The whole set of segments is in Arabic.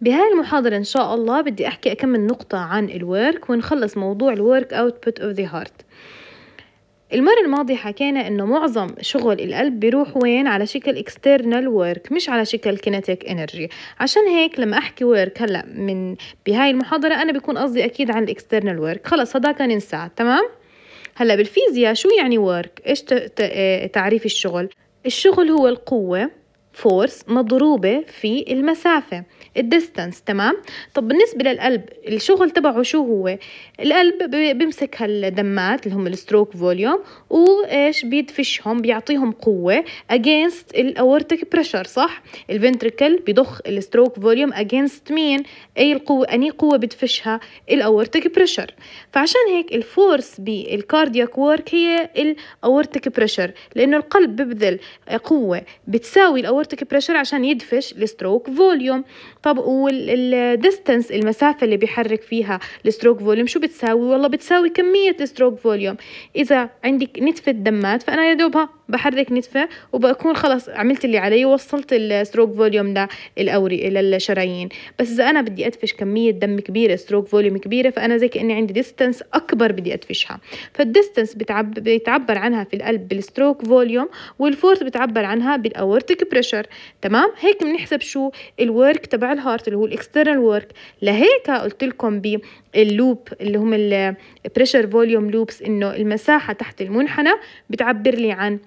بهاي المحاضرة إن شاء الله بدي أحكي أكمل نقطة عن الورك ونخلص موضوع الورك أوتبوت أوف ذا هارت المرة الماضية حكينا إنه معظم شغل القلب بيروح وين على شكل external work مش على شكل kinetic energy عشان هيك لما أحكي work هلا من بهاي المحاضرة أنا بكون قصدي أكيد عن external work خلص كان ننساه تمام هلا بالفيزياء شو يعني work إيش آه، تعريف الشغل الشغل هو القوة فورس مضروبة في المسافة الديستانس تمام طب بالنسبة للقلب الشغل تبعه شو هو القلب بيمسك هالدمات اللي هم الستروك فوليوم وايش بيدفشهم بيعطيهم قوة against الاورتيك بريشر صح الفنتريكل بيضخ الستروك فوليوم against مين اي القوة اني قوة بدفشها الاورتيك بريشر فعشان هيك الفورس بالكاردياك وورك هي الاورتيك بريشر لانه القلب ببذل قوة بتساوي الاورتيك الكورتيك بريشر عشان يدفش الستروك فوليوم طب والديستنس المسافه اللي بيحرك فيها الستروك فوليوم شو بتساوي والله بتساوي كميه الستروك فوليوم اذا عندك نتفه دمات فانا يا دوبها بحرك نتفه وبكون خلص عملت اللي علي ووصلت الستروك فوليوم للأوري للشرايين بس إذا أنا بدي أدفش كمية دم كبيرة ستروك فوليوم كبيرة فأنا زي كأني عندي ديستنس أكبر بدي أدفشها فالديستنس بتعب بيتعبر عنها في القلب بالستروك فوليوم والفورس بتعبر عنها بالأورتيك بريشر تمام هيك بنحسب شو الورك تبع الهارت اللي هو الاكسترنال ورك لهيك قلت لكم باللوب اللي هم البريشر فوليوم لوبس انه المساحه تحت المنحنى بتعبر لي عن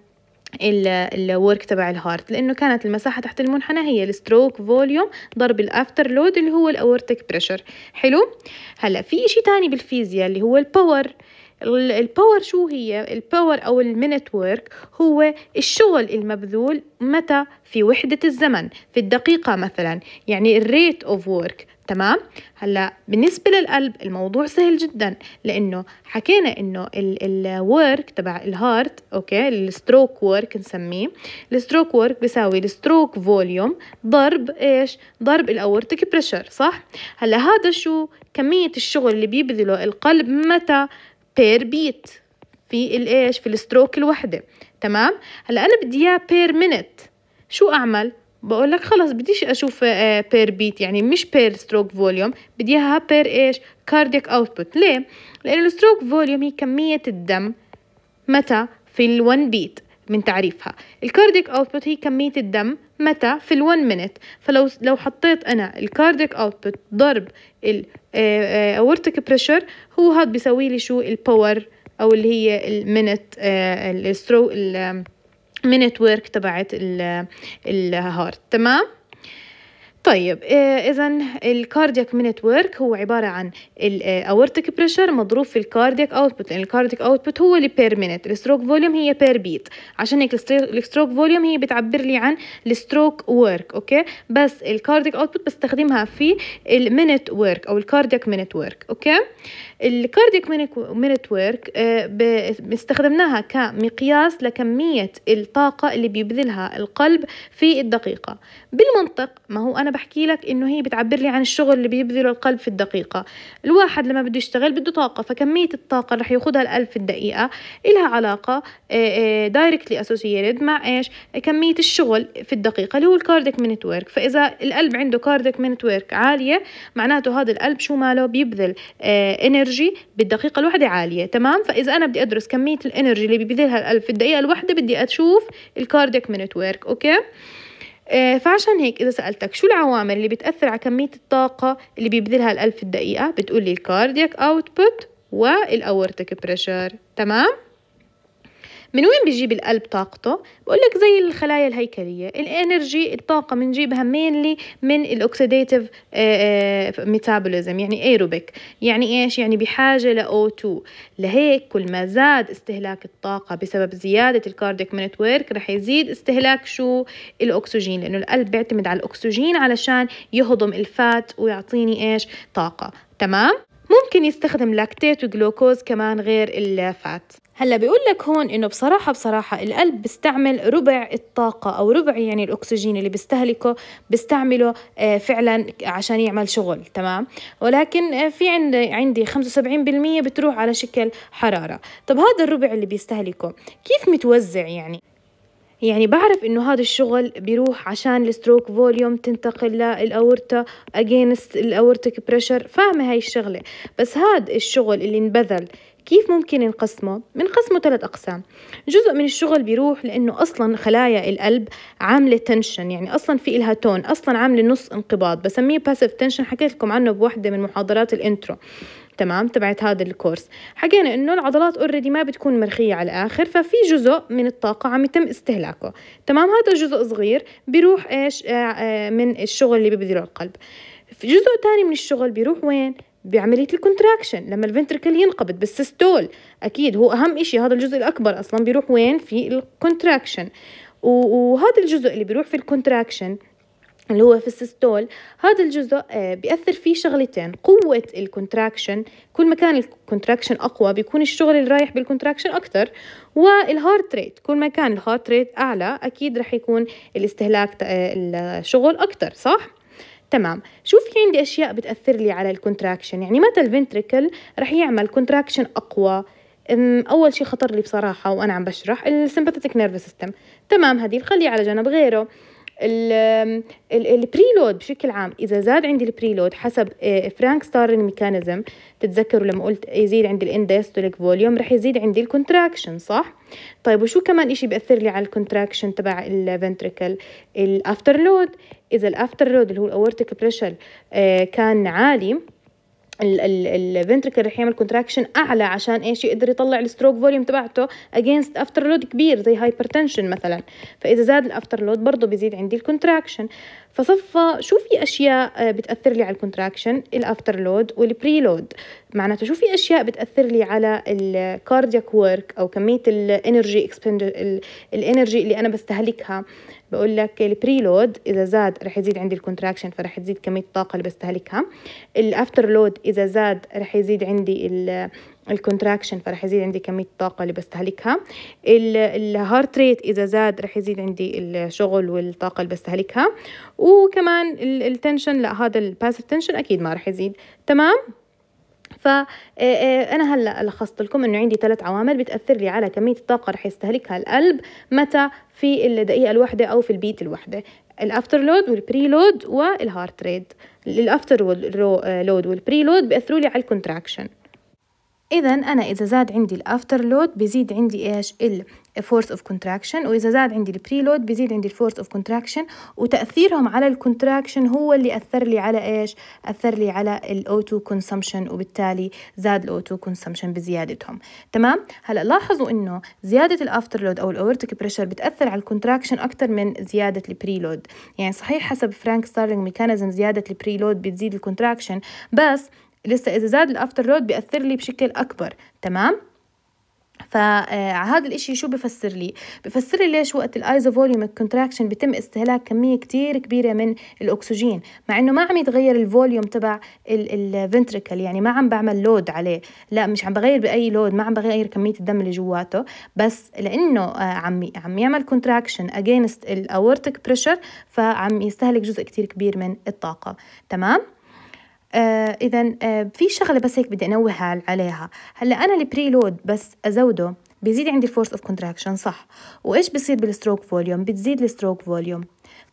الورك تبع الهارت لانه كانت المساحه تحت المنحنى هي الستروك فوليوم ضرب الافتر لود اللي هو الاورتك بريشر حلو هلا في شيء ثاني بالفيزياء اللي هو الباور الباور شو هي الباور او المينت ورك هو الشغل المبذول متى في وحدة الزمن في الدقيقة مثلا يعني الريت اوف ورك تمام هلا بالنسبة للقلب الموضوع سهل جدا لأنه حكينا إنه الورك تبع الهارت أوكي الستروك ورك نسميه الستروك ورك بيساوي الستروك فوليوم ضرب إيش ضرب الاورتك بريشر صح هلا هذا شو كمية الشغل اللي بيبذله القلب متى بير بيت في الايش في الستروك الوحده تمام هلا انا بدي اياه بير مينت شو اعمل بقول لك خلص بديش اشوف بير آه، بيت يعني مش بير ستروك فوليوم بدي اياها بير ايش كاردييك اوتبوت ليه لان الستروك فوليوم هي كميه الدم متى في ال1 بيت من تعريفها الكاردياك اوتبوت هي كميه الدم متى في ال1 مينت فلو لو حطيت انا الكارديك اوتبوت ضرب الاورتيك آه، بريشر آه، هو هاد بيسوي لي شو الباور او اللي هي المينت السترو المينت ورك تبعت الهارت آه، تمام طيب اذا الكاردياك مينت ورك هو عباره عن الاورتك آه، بريشر مضروب في الكاردياك اوتبوت لان الكاردياك اوتبوت هو اللي بير مينت الستروك فوليوم هي بير بيت عشان هيك الستروك فوليوم هي بتعبر لي عن الستروك ورك اوكي بس الكاردياك اوتبوت بستخدمها في المينت ورك او الكاردياك مينت ورك اوكي الكاردياك مينت ورك استخدمناها كمقياس لكميه الطاقه اللي بيبذلها القلب في الدقيقه بالمنطق ما هو انا بحكي لك انه هي بتعبر لي عن الشغل اللي بيبذله القلب في الدقيقه الواحد لما بده يشتغل بده طاقه فكميه الطاقه اللي رح ياخذها القلب في الدقيقه لها علاقه دايركتلي آه، اسوسييتد آه، مع ايش كميه الشغل في الدقيقه اللي هو الكارديك مينت ورك فاذا القلب عنده كارديك مينت ورك عاليه معناته هذا القلب شو ماله بيبذل انرجي آه، بالدقيقه الواحده عاليه تمام فاذا انا بدي ادرس كميه الانرجي اللي بيبذلها القلب في الدقيقه الواحده بدي اشوف الكارديك مينت ورك اوكي آه، فعشان هيك إذا سألتك شو العوامل اللي بتأثر على كمية الطاقة اللي بيبذلها القلب في الدقيقة بتقولي الكاردياك أوتبوت والأورتك بريشر تمام؟ من وين بيجيب القلب طاقته بقول لك زي الخلايا الهيكليه الانرجي الطاقه بنجيبها مينلي من الاوكسيديتيف آه، آه، ميتابوليزم يعني ايروبيك يعني ايش يعني بحاجه ل O2 لهيك كل ما زاد استهلاك الطاقه بسبب زياده الكارديك نتورك رح يزيد استهلاك شو الاكسجين لانه القلب بيعتمد على الاكسجين علشان يهضم الفات ويعطيني ايش طاقه تمام ممكن يستخدم لاكتيت وجلوكوز كمان غير الفات هلا بيقول لك هون انه بصراحه بصراحه القلب بيستعمل ربع الطاقه او ربع يعني الاكسجين اللي بيستهلكه بيستعمله آه، فعلا عشان يعمل شغل تمام ولكن آه، في عندي عندي 75% بتروح على شكل حراره طب هذا الربع اللي بيستهلكه كيف متوزع يعني يعني بعرف إنه هذا الشغل بيروح عشان الستروك فوليوم تنتقل للأورتا أجينست الأورتك بريشر فاهمة هاي الشغلة بس هذا الشغل اللي انبذل كيف ممكن نقسمه؟ بنقسمه ثلاث أقسام جزء من الشغل بيروح لأنه أصلا خلايا القلب عاملة تنشن يعني أصلا في إلها تون أصلا عاملة نص انقباض بسميه باسيف تنشن حكيت لكم عنه بوحدة من محاضرات الانترو تمام تبعت هذا الكورس حكينا انه العضلات اوريدي ما بتكون مرخيه على الاخر ففي جزء من الطاقه عم يتم استهلاكه تمام هذا جزء صغير بيروح ايش آه، آه، من الشغل اللي ببذله القلب في جزء تاني من الشغل بيروح وين بعملية الكونتراكشن لما الفنتركل ينقبض بالسيستول أكيد هو أهم إشي هذا الجزء الأكبر أصلا بيروح وين في الكونتراكشن وهذا الجزء اللي بيروح في الكونتراكشن اللي هو في السيستول هذا الجزء آه، بيأثر فيه شغلتين قوة الكونتراكشن كل ما كان الكونتراكشن أقوى بيكون الشغل اللي رايح بالكونتراكشن أكثر والهارت ريت كل ما كان الهارت ريت أعلى أكيد رح يكون الاستهلاك آه، الشغل أكثر صح؟ تمام شو في عندي أشياء بتأثر لي على الكونتراكشن يعني متى الفنتريكل رح يعمل كونتراكشن أقوى اول شيء خطر لي بصراحه وانا عم بشرح السمباثيتك نيرفس سيستم تمام هذه خليه على جنب غيره البريلود بشكل عام اذا زاد عندي البريلود حسب آه، فرانك ستار الميكانيزم تتذكروا لما قلت يزيد عندي الانديستوليك فوليوم رح يزيد عندي الكونتراكشن صح طيب وشو كمان إشي بيأثر لي على الكونتراكشن تبع الفنتريكل الافتر لود اذا الافتر لود اللي هو الاورتيك آه، بريشر كان عالي الفنتركل رح يعمل كونتراكشن اعلى عشان ايش يقدر يطلع الستروك فوليوم تبعته اجينست افتر لود كبير زي هايبرتنشن مثلا فاذا زاد الافتر لود برضه بيزيد عندي الكونتراكشن فصفى شو في اشياء آه، بتاثر لي على الكونتراكشن الافتر لود والبري لود معناته شو في اشياء بتاثر لي على الكاردياك ورك او كميه الانرجي الانرجي اللي انا بستهلكها بقول لك البريلود اذا زاد رح يزيد عندي الكونتراكشن فرح تزيد كميه الطاقه اللي بستهلكها الافتر لود اذا زاد رح يزيد عندي الكونتراكشن فرح يزيد عندي كميه الطاقه اللي بستهلكها الهارت ريت اذا زاد رح يزيد عندي الشغل والطاقه اللي بستهلكها وكمان التنشن لا هذا الباسف تنشن اكيد ما رح يزيد تمام فأنا آه، آه، هلأ لخصت لكم أنه عندي ثلاث عوامل بتأثر لي على كمية الطاقة رح يستهلكها القلب متى في الدقيقة الواحدة أو في البيت الواحدة الافتر لود والبري آه، لود والهارت ريت الافتر لود والبري لود بيأثروا لي على الكونتراكشن إذا أنا إذا زاد عندي الأفتر لود بزيد عندي إيش؟ force of contraction وإذا زاد عندي البريلود بيزيد عندي الفورس اوف كونتراكشن وتأثيرهم على الكونتراكشن هو اللي أثر لي على إيش؟ أثر لي على تو كونسمشن وبالتالي زاد تو كونسمشن بزيادتهم تمام؟ هلأ لاحظوا إنه زيادة لود أو الأورتيك بريشر بتأثر على الكونتراكشن أكثر من زيادة البريلود يعني صحيح حسب فرانك ستارلينج ميكانيزم زيادة البريلود بتزيد الكونتراكشن بس لسه إذا زاد لود بيأثر لي بشكل أكبر تمام؟ فهذا آه، الإشي شو بفسر لي بفسر لي ليش وقت فوليوم كونتراكشن بيتم استهلاك كمية كتير كبيرة من الأكسجين مع إنه ما عم يتغير الفوليوم تبع الفنتريكل يعني ما عم بعمل لود عليه لا مش عم بغير بأي لود ما عم بغير كمية الدم اللي جواته بس لأنه آه، عم عم يعمل كونتراكشن اجينست الأورتيك بريشر فعم يستهلك جزء كتير كبير من الطاقة تمام آه اذا آه في شغله بس هيك بدي انوه عليها هلا انا البريلود بس ازوده بيزيد عندي الفورس اوف كونتراكشن صح وايش بصير بالستروك فوليوم بتزيد الستروك فوليوم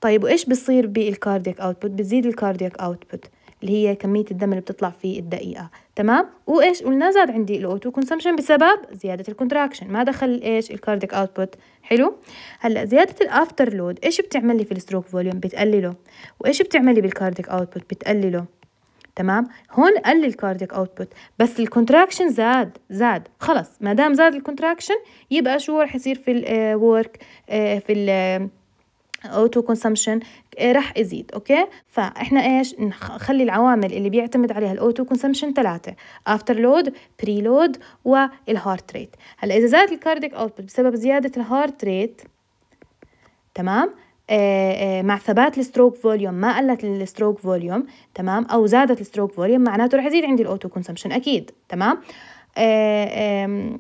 طيب وايش بصير بالكاردياك اوتبوت بتزيد الكاردياك اوتبوت اللي هي كمية الدم اللي بتطلع في الدقيقة تمام وإيش قلنا زاد عندي الأوتو كونسمشن بسبب زيادة الكونتراكشن ما دخل إيش الكارديك أوتبوت حلو هلا زيادة الأفتر لود إيش بتعمل لي في الستروك فوليوم بتقلله وإيش بتعمل لي بالكارديك أوتبوت بتقلله تمام هون قل الكاردياك اوتبوت بس الكونتراكشن زاد زاد خلص ما دام زاد الكونتراكشن يبقى شو رح يصير في الورك آه، آه، في ال اوتو آه، كونسمشن رح يزيد اوكي فاحنا ايش نخلي العوامل اللي بيعتمد عليها الاوتو كونسمشن ثلاثه افتر لود بري لود والهارت ريت هلا اذا زاد الكارديك اوتبوت بسبب زياده الهارت ريت تمام آه، آه، مع ثبات الستروك فوليوم ما قلت الستروك فوليوم تمام او زادت الستروك فوليوم معناته رح يزيد عندي الاوتو كونسمشن اكيد تمام آه،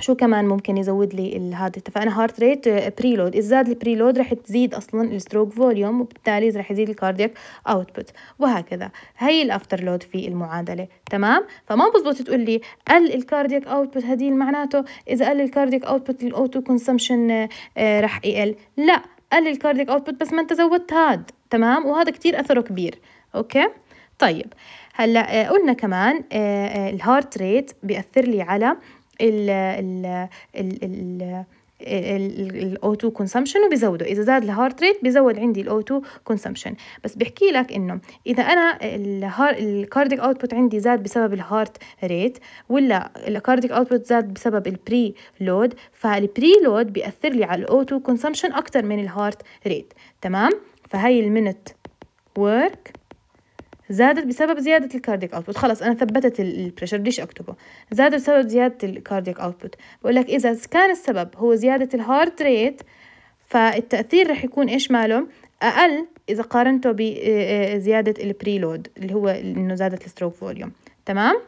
شو كمان ممكن يزود لي هذا اتفقنا هارت ريت بريلود اذا زاد البريلود رح تزيد اصلا الستروك فوليوم وبالتالي رح يزيد الكاردياك اوتبوت وهكذا هي الافتر لود في المعادله تمام فما بزبط تقول لي قل الكاردياك اوتبوت هدي معناته اذا قل الكاردياك اوتبوت الاوتو كونسمشن رح يقل لا قلل الكارديك اوتبوت بس ما انت زودت هاد تمام وهذا كتير اثره كبير اوكي طيب هلا آه، قلنا كمان آه، آه، الهارت ريت بياثر لي على ال ال ال, ال O2 consumption وبزوده إذا زاد الهارت ريت بزود عندي الاو O2 consumption بس بحكي لك إنه إذا أنا الكارديك أوتبوت عندي زاد بسبب الهارت ريت ولا الكارديك أوتبوت زاد بسبب البري لود فالبري لود بيأثر لي على الاو O2 consumption أكتر من الهارت ريت تمام فهي المينت work زادت بسبب زيادة الكارديك اوتبوت خلص انا ثبتت البريشر بديش اكتبه زادت بسبب زيادة الكارديك اوتبوت بقول لك اذا كان السبب هو زيادة الهارت ريت فالتأثير رح يكون ايش ماله اقل اذا قارنته بزيادة البريلود اللي هو انه زادت الستروك فوليوم تمام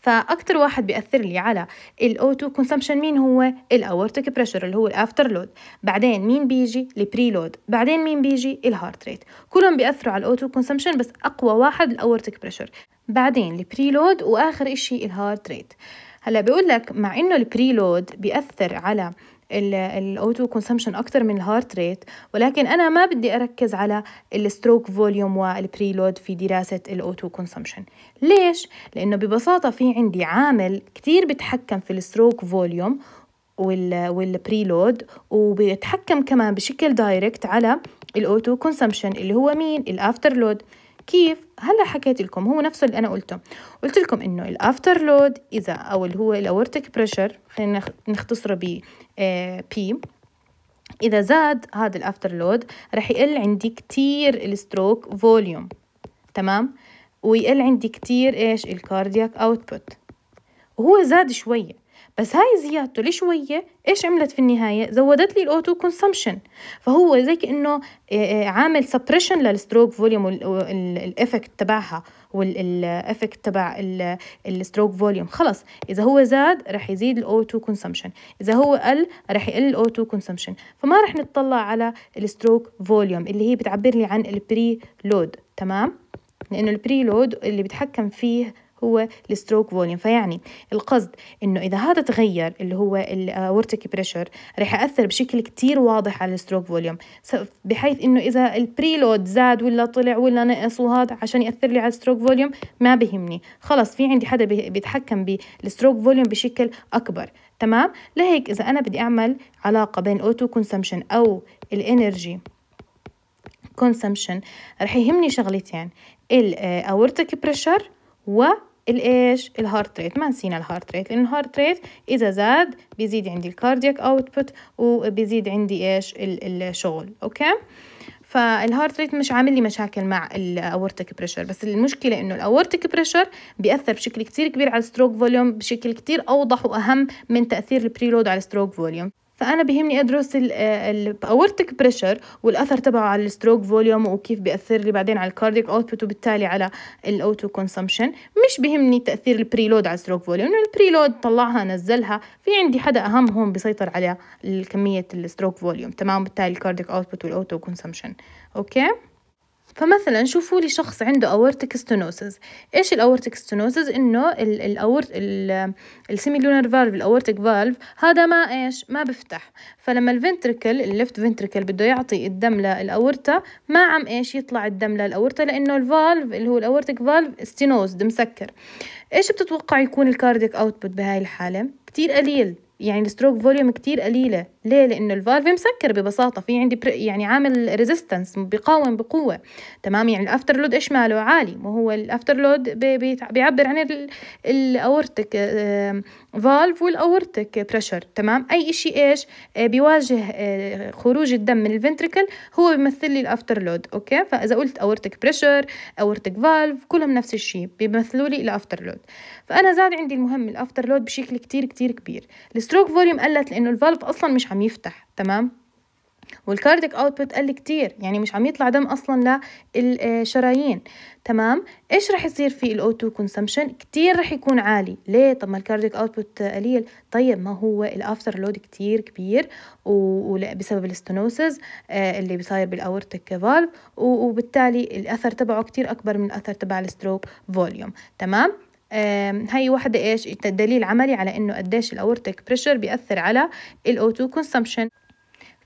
فاكثر واحد بياثر لي على 2 كونسمشن مين هو الاورتيك بريشر اللي هو الافتر لود بعدين مين بيجي البري لود بعدين مين بيجي الهارت ريت كلهم بياثروا على 2 كونسمشن بس اقوى واحد الاورتيك بريشر بعدين البري لود واخر إشي الهارت ريت هلا بيقول لك مع انه لود بياثر على الاوتو كونسمشن اكثر من الهارت ريت ولكن انا ما بدي اركز على الستروك فوليوم والبريلود في دراسه الاوتو كونسمشن ليش لانه ببساطه في عندي عامل كثير بتحكم في الستروك فوليوم والبريلود وبيتحكم كمان بشكل دايركت على الاوتو كونسمشن اللي هو مين الافتر لود كيف هلا حكيت لكم هو نفسه اللي انا قلته قلت لكم انه الافتر لود اذا او اللي هو الاورتك بريشر خلينا نختصره ب بي آه، اذا زاد هذا الافتر لود رح يقل عندي كتير الستروك فوليوم تمام ويقل عندي كتير ايش الكاردياك اوتبوت وهو زاد شوية بس هاي زيادته لشوية إيش عملت في النهاية زودت لي الأوتو كونسمشن فهو زي كأنه آه، آه، عامل سبريشن للستروك فوليوم الإفكت تبعها والإفكت تبع الستروك فوليوم خلص إذا هو زاد رح يزيد الأوتو كونسمشن إذا هو قل رح يقل الأوتو كونسمشن فما رح نطلع على الستروك فوليوم اللي هي بتعبر لي عن البري لود تمام لأنه البري لود اللي بتحكم فيه هو الستروك فوليوم فيعني القصد انه اذا هذا تغير اللي هو الاورتيك آه، بريشر رح ياثر بشكل كتير واضح على الستروك فوليوم بحيث انه اذا البريلود زاد ولا طلع ولا نقص وهذا عشان ياثر لي على الستروك فوليوم ما بهمني خلص في عندي حدا بيتحكم بالستروك فوليوم بشكل اكبر تمام لهيك اذا انا بدي اعمل علاقه بين اوتو كونسمشن او الانرجي كونسمشن رح يهمني شغلتين الاورتيك آه، بريشر و الايش الهارت ريت ما نسينا الهارت ريت لان الهارت ريت اذا زاد بيزيد عندي الكاردياك اوتبوت وبيزيد عندي ايش الشغل اوكي فالهارت ريت مش عامل لي مشاكل مع الاورتك بريشر بس المشكله انه الاورتك بريشر بياثر بشكل كتير كبير على الستروك فوليوم بشكل كتير اوضح واهم من تاثير البريلود على الستروك فوليوم فانا بيهمني ادرس الاورتك بريشر والاثر تبعه على الستروك فوليوم وكيف بياثر لي بعدين على الكارديك اوتبوت وبالتالي على الاوتو كونسمشن مش بيهمني تاثير البريلود على الستروك فوليوم لانه البريلود طلعها نزلها في عندي حدا اهم هون بيسيطر على كميه الستروك فوليوم تمام بالتالي الكارديك اوتبوت والاوتو كونسمشن اوكي فمثلا شوفوا لي شخص عنده اورتك ستنوسز ايش الاورتك ستنوسز انه الاورت السيميلونر فالف الاورتك فالف هذا ما ايش ما بفتح فلما الفنتريكل الليفت فنتريكل بده يعطي الدم للاورتا ما عم ايش يطلع الدم للاورتا لانه الفالف اللي هو الاورتك فالف ستينوزد مسكر ايش بتتوقع يكون الكارديك اوتبوت بهاي الحاله كتير قليل يعني الستروك فوليوم كتير قليله ليه لانه الفالف مسكر ببساطه في عندي يعني عامل ريزيستنس بيقاوم بقوه تمام يعني الافتر لود ايش ماله عالي وهو الافتر لود بيعبر عن الاورتك فالف والاورتك بريشر تمام اي شيء ايش آه، بيواجه آه، خروج الدم من الفنتريكل هو بيمثل لي الافتر لود اوكي فاذا قلت اورتك بريشر اورتك فالف كلهم نفس الشيء بيمثلوا لي الافتر لود فانا زاد عندي المهم الافتر لود بشكل كتير كتير كبير الستروك فوليوم قلت لانه الفالف اصلا مش عم يفتح تمام والكارديك اوتبوت قل كتير يعني مش عم يطلع دم اصلا للشرايين آه، تمام ايش رح يصير في الاو 2 كونسمشن كتير رح يكون عالي ليه طب ما الكارديك اوتبوت قليل طيب ما هو الافتر لود كتير كبير وبسبب الاستنوسز آه، اللي بصاير بالاورتيك فالف وبالتالي الاثر تبعه كتير اكبر من الاثر تبع الستروك فوليوم تمام هاي واحدة إيش دليل عملي على إنه قديش الأورتيك بريشر بيأثر على ال O2 consumption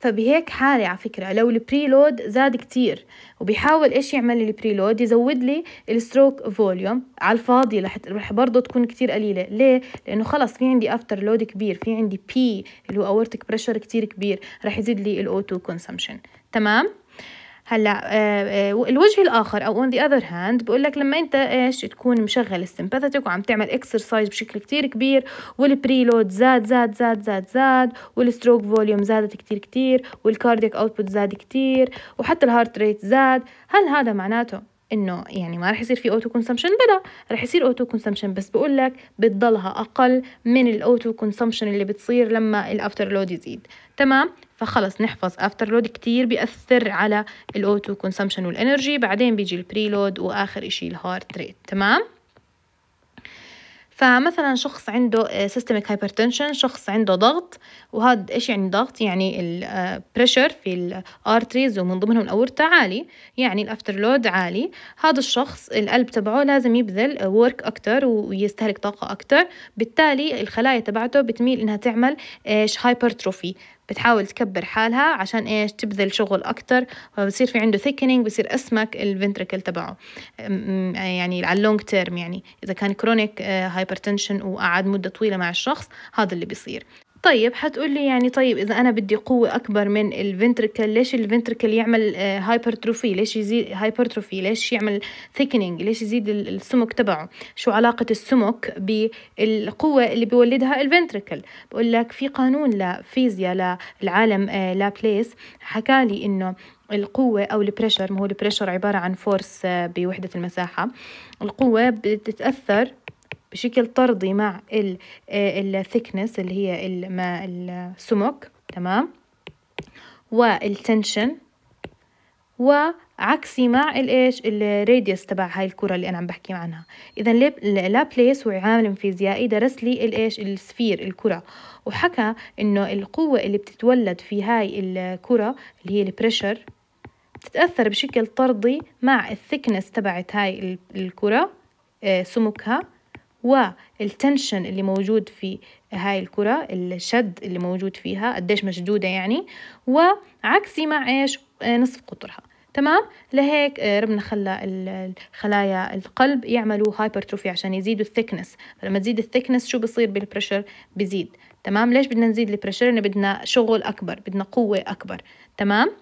فبهيك حالة على فكرة لو البريلود زاد كتير وبيحاول ايش يعمل البريلود يزود لي الستروك فوليوم على الفاضي رح برضه تكون كتير قليلة ليه؟ لأنه خلص في عندي افتر لود كبير في عندي بي اللي هو اورتك بريشر كتير كبير رح يزيد لي الاو 2 كونسمشن تمام؟ هلا آه، آه، الوجه الاخر او اون ذا اذر هاند بقول لك لما انت ايش تكون مشغل السمباثيتك وعم تعمل اكسرسايز بشكل كتير كبير والبريلود زاد زاد زاد زاد زاد والستروك فوليوم زادت كتير كتير والكارديك اوتبوت زاد كتير وحتى الهارت ريت زاد هل هذا معناته انه يعني ما رح يصير في اوتو كونسمشن بلا رح يصير اوتو كونسمشن بس بقول لك بتضلها اقل من الاوتو كونسمشن اللي بتصير لما الافتر لود يزيد تمام فخلص نحفظ افتر لود كتير بيأثر على الاوتو كونسمشن والانرجي بعدين بيجي لود واخر اشي الهارت ريت تمام فمثلا شخص عنده سيستميك آه, هايبرتنشن شخص عنده ضغط وهذا ايش يعني ضغط يعني البريشر آه, في الارتريز ومن ضمنهم الاورتا عالي يعني الافتر لود عالي هذا الشخص القلب تبعه لازم يبذل ورك اكتر ويستهلك طاقه اكتر بالتالي الخلايا تبعته بتميل انها تعمل آه, ايش هايبرتروفي بتحاول تكبر حالها عشان ايش تبذل شغل اكتر فبصير في عنده ثيكنينج بصير اسمك الفنتركل تبعه يعني على اللونج تيرم يعني اذا كان كرونيك هايبرتنشن آه، وقعد مده طويله مع الشخص هذا اللي بيصير طيب حتقولي يعني طيب اذا انا بدي قوه اكبر من الفنتركل ليش الفنتركل يعمل هايبرتروفي آه، ليش يزيد هايبرتروفي ليش يعمل ثيكنينج ليش يزيد السمك تبعه شو علاقه السمك بالقوه اللي بيولدها الفنتركل بقول لك في قانون لفيزياء للعالم آه، لابليس حكالي انه القوة أو البريشر ما هو البريشر عبارة عن فورس آه، بوحدة المساحة القوة بتتأثر بشكل طردي مع الثيكنس آه، اللي هي السمك تمام والتنشن وعكسي مع الايش الراديوس تبع هاي الكره اللي انا عم بحكي عنها اذا لابليس هو عامل فيزيائي درس لي الايش السفير الكره وحكى انه القوه اللي بتتولد في هاي الكره اللي هي البريشر بتتاثر بشكل طردي مع الثيكنس تبعت هاي الكره آه، سمكها والتنشن اللي موجود في هاي الكرة الشد اللي موجود فيها قديش مشدودة يعني وعكسي مع إيش نصف قطرها تمام لهيك آه، ربنا خلى الخلايا القلب يعملوا هايبرتروفي عشان يزيدوا الثكنس فلما تزيد الثكنس شو بصير بالبريشر بزيد تمام ليش بدنا نزيد البريشر يعني بدنا شغل اكبر بدنا قوه اكبر تمام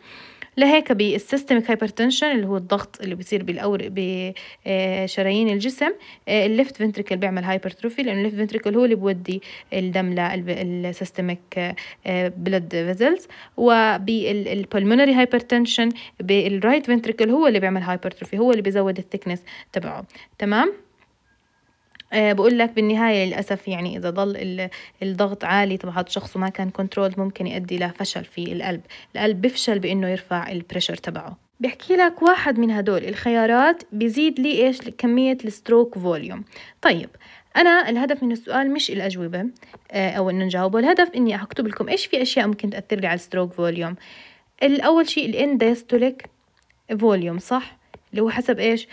لهيك بالسيستميك هايبرتنشن اللي هو الضغط اللي بيصير بالأور بشرايين الجسم آه، الليفت فنتريكل بيعمل هايبرتروفي لأنه الليفت فنتريكل هو اللي بودي الدم للسيستميك بلد فيزلز وبالبلمونري هايبرتنشن بالرايت فنتريكل هو اللي بيعمل هايبرتروفي هو اللي بيزود الثيكنس تبعه تمام آه، بقول لك بالنهاية للأسف يعني إذا ضل الضغط عالي تبع هذا الشخص وما كان كنترول ممكن يؤدي لفشل في القلب القلب بفشل بأنه يرفع البريشر تبعه بحكي لك واحد من هدول الخيارات بيزيد لي إيش كمية الستروك فوليوم طيب أنا الهدف من السؤال مش الأجوبة آه، أو إنه نجاوبه الهدف إني أكتب لكم إيش في أشياء ممكن تأثر لي على الستروك فوليوم الأول شيء الإن فوليوم صح اللي هو حسب ايش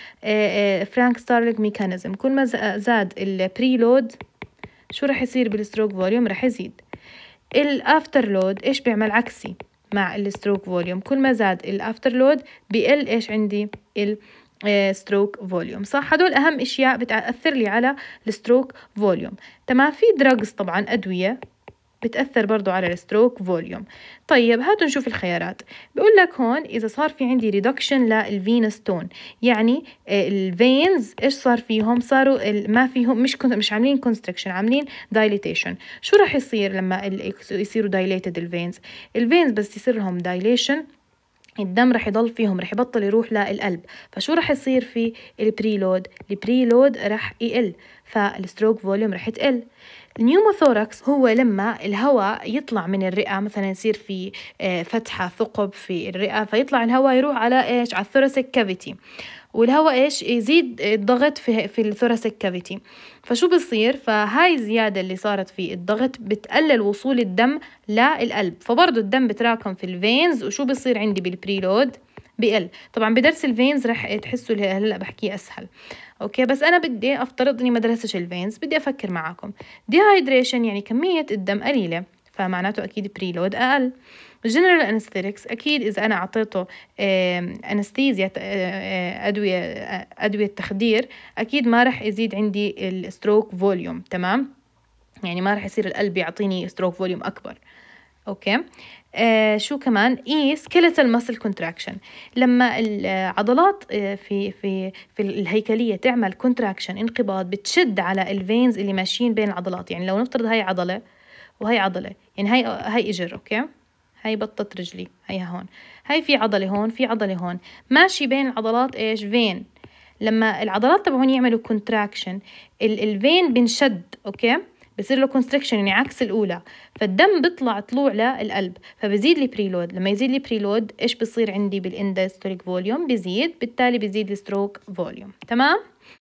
فرانك ستارلينج ميكانيزم كل ما زاد البريلود شو رح يصير بالستروك فوليوم رح يزيد الافتر لود ايش بيعمل عكسي مع الستروك فوليوم كل ما زاد الافتر لود بيقل ايش عندي الستروك فوليوم آه، صح هدول اهم اشياء بتاثر لي على الستروك فوليوم تمام في دراجز طبعا ادويه بتأثر برضو على الستروك فوليوم طيب هاتوا نشوف الخيارات بقول لك هون إذا صار في عندي ريدكشن تون يعني آه، الفينز إيش صار فيهم صاروا ما فيهم مش مش عاملين كونستركشن عاملين دايليتيشن شو راح يصير لما يصيروا دايليتد الفينز الفينز بس يصير لهم دايليشن الدم رح يضل فيهم رح يبطل يروح للقلب فشو رح يصير في البريلود البريلود رح يقل فالستروك فوليوم رح تقل النيوموثوركس هو لما الهواء يطلع من الرئة مثلا يصير في آه، فتحة ثقب في الرئة فيطلع الهواء يروح على ايش على الثوراسيك كافيتي والهواء ايش يزيد الضغط في في الثوراسيك كافيتي فشو بصير فهاي الزياده اللي صارت في الضغط بتقلل وصول الدم للقلب فبرضه الدم بتراكم في الفينز وشو بصير عندي بالبريلود بقل طبعا بدرس الفينز رح تحسوا هلا بحكيه اسهل اوكي بس انا بدي افترض اني ما درستش الفينز بدي افكر معاكم ديهايدريشن يعني كميه الدم قليله فمعناته اكيد بريلود اقل جنرال انستيركس اكيد اذا انا اعطيته انستيزيا آه، آه، ادويه آه، ادويه تخدير اكيد ما راح يزيد عندي الستروك فوليوم تمام يعني ما راح يصير القلب يعطيني ستروك فوليوم اكبر اوكي آه شو كمان اي سكيلتال ماسل كونتراكشن لما العضلات آه، في في في الهيكليه تعمل كونتراكشن انقباض بتشد على الفينز اللي ماشيين بين العضلات يعني لو نفترض هاي عضله وهي عضله يعني هاي هاي اجر اوكي هاي بطة رجلي هي هون هاي في عضلة هون في عضلة هون ماشي بين العضلات ايش فين لما العضلات تبعهم يعملوا كونتراكشن الفين بنشد اوكي بصير له كونستريكشن يعني عكس الاولى فالدم بيطلع طلوع للقلب فبزيد لي بريلود لما يزيد لي بريلود ايش بصير عندي بالاندستوليك فوليوم بزيد بالتالي بزيد الستروك فوليوم تمام